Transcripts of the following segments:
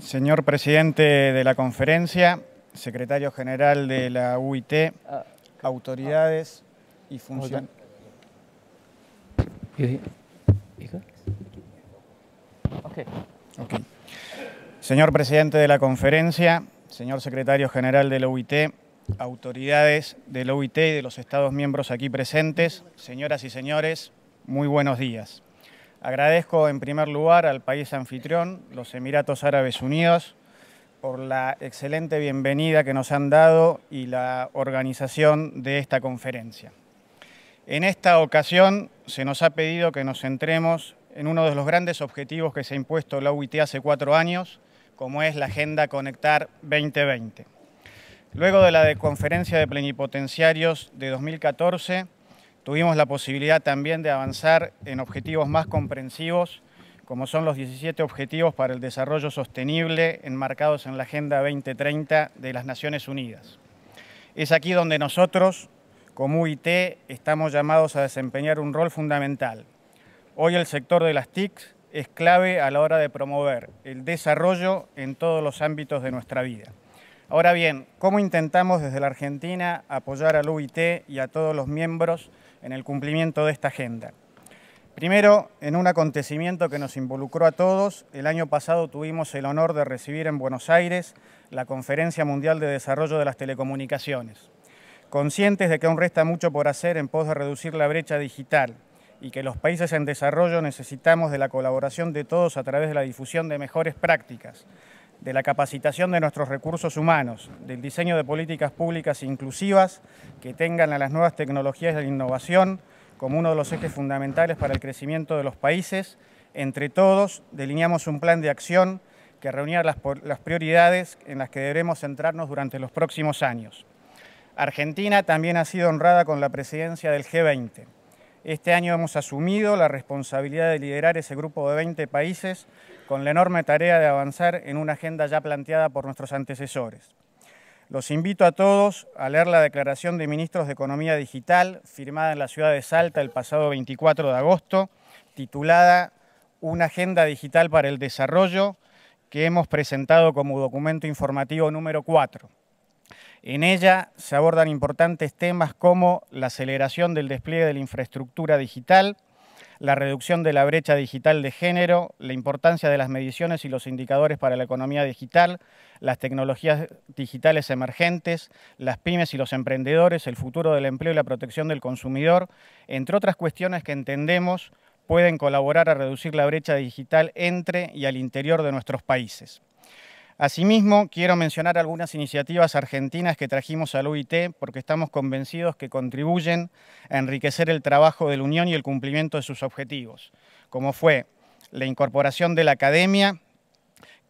Señor presidente de la conferencia, secretario general de la UIT, ah. autoridades y funcionarios. Señor presidente de la conferencia, señor secretario general de la UIT, autoridades de la UIT y de los estados miembros aquí presentes, señoras y señores, muy buenos días. Agradezco en primer lugar al país anfitrión, los Emiratos Árabes Unidos, por la excelente bienvenida que nos han dado y la organización de esta conferencia. En esta ocasión se nos ha pedido que nos centremos en uno de los grandes objetivos que se ha impuesto la UIT hace cuatro años, como es la Agenda Conectar 2020. Luego de la conferencia de plenipotenciarios de 2014, Tuvimos la posibilidad también de avanzar en objetivos más comprensivos, como son los 17 Objetivos para el Desarrollo Sostenible enmarcados en la Agenda 2030 de las Naciones Unidas. Es aquí donde nosotros, como UIT, estamos llamados a desempeñar un rol fundamental. Hoy el sector de las TIC es clave a la hora de promover el desarrollo en todos los ámbitos de nuestra vida. Ahora bien, ¿cómo intentamos desde la Argentina apoyar al UIT y a todos los miembros en el cumplimiento de esta agenda. Primero, en un acontecimiento que nos involucró a todos, el año pasado tuvimos el honor de recibir en Buenos Aires la Conferencia Mundial de Desarrollo de las Telecomunicaciones. Conscientes de que aún resta mucho por hacer en pos de reducir la brecha digital y que los países en desarrollo necesitamos de la colaboración de todos a través de la difusión de mejores prácticas, de la capacitación de nuestros recursos humanos, del diseño de políticas públicas inclusivas que tengan a las nuevas tecnologías de la innovación como uno de los ejes fundamentales para el crecimiento de los países. Entre todos, delineamos un plan de acción que reunirá las prioridades en las que deberemos centrarnos durante los próximos años. Argentina también ha sido honrada con la presidencia del G20. Este año hemos asumido la responsabilidad de liderar ese grupo de 20 países con la enorme tarea de avanzar en una agenda ya planteada por nuestros antecesores. Los invito a todos a leer la Declaración de Ministros de Economía Digital, firmada en la ciudad de Salta el pasado 24 de agosto, titulada Una Agenda Digital para el Desarrollo, que hemos presentado como documento informativo número 4. En ella se abordan importantes temas como la aceleración del despliegue de la infraestructura digital, la reducción de la brecha digital de género, la importancia de las mediciones y los indicadores para la economía digital, las tecnologías digitales emergentes, las pymes y los emprendedores, el futuro del empleo y la protección del consumidor, entre otras cuestiones que entendemos pueden colaborar a reducir la brecha digital entre y al interior de nuestros países. Asimismo, quiero mencionar algunas iniciativas argentinas que trajimos al UIT porque estamos convencidos que contribuyen a enriquecer el trabajo de la Unión y el cumplimiento de sus objetivos, como fue la incorporación de la academia,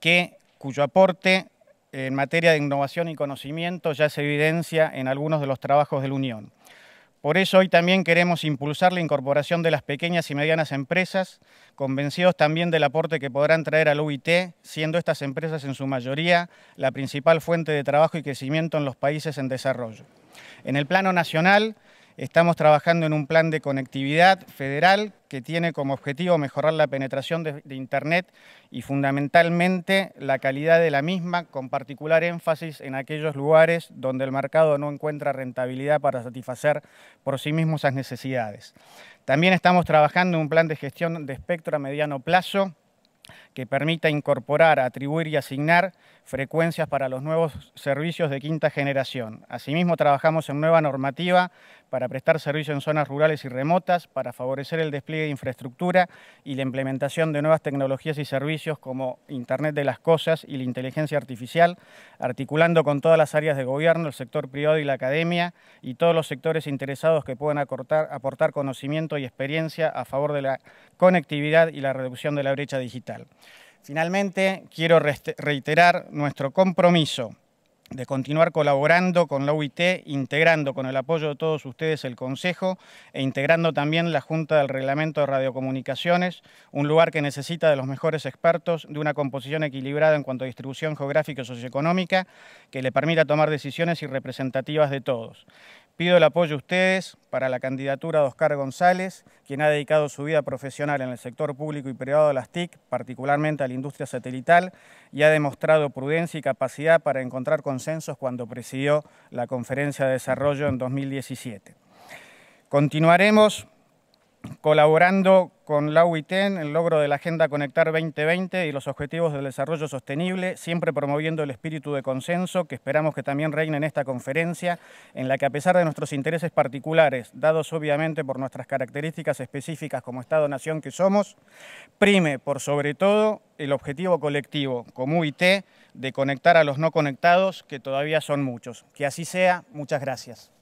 que, cuyo aporte en materia de innovación y conocimiento ya se evidencia en algunos de los trabajos de la Unión. Por eso hoy también queremos impulsar la incorporación de las pequeñas y medianas empresas, convencidos también del aporte que podrán traer al UIT, siendo estas empresas en su mayoría la principal fuente de trabajo y crecimiento en los países en desarrollo. En el plano nacional, Estamos trabajando en un plan de conectividad federal que tiene como objetivo mejorar la penetración de, Internet y fundamentalmente la calidad de la misma, con particular énfasis en aquellos lugares donde el mercado no encuentra rentabilidad para satisfacer por sí mismo esas necesidades. También estamos trabajando en un plan de gestión de espectro a mediano plazo que permita incorporar, atribuir y asignar frecuencias para los nuevos servicios de quinta generación. Asimismo, trabajamos en nueva normativa para prestar servicio en zonas rurales y remotas, para favorecer el despliegue de infraestructura y la implementación de nuevas tecnologías y servicios como Internet de las Cosas y la inteligencia artificial, articulando con todas las áreas de gobierno, el sector privado y la academia y todos los sectores interesados que puedan aportar, aportar conocimiento y experiencia a favor de la conectividad y la reducción de la brecha digital. Finalmente, quiero reiterar nuestro compromiso de continuar colaborando con la UIT, integrando con el apoyo de todos ustedes el Consejo e integrando también la Junta del Reglamento de Radiocomunicaciones, un lugar que necesita de los mejores expertos, de una composición equilibrada en cuanto a distribución geográfica y socioeconómica, que le permita tomar decisiones y representativas de todos. Pido el apoyo a ustedes para la candidatura de Oscar González, quien ha dedicado su vida profesional en el sector público y privado de las TIC, particularmente a la industria satelital, y ha demostrado prudencia y capacidad para encontrar consensos cuando presidió la Conferencia de Desarrollo en 2017. Continuaremos colaborando con la UIT en el logro de la Agenda Conectar 2020 y los Objetivos del Desarrollo Sostenible, siempre promoviendo el espíritu de consenso que esperamos que también reine en esta conferencia, en la que a pesar de nuestros intereses particulares, dados obviamente por nuestras características específicas como Estado-Nación que somos, prime por sobre todo el objetivo colectivo como UIT de conectar a los no conectados, que todavía son muchos. Que así sea, muchas gracias.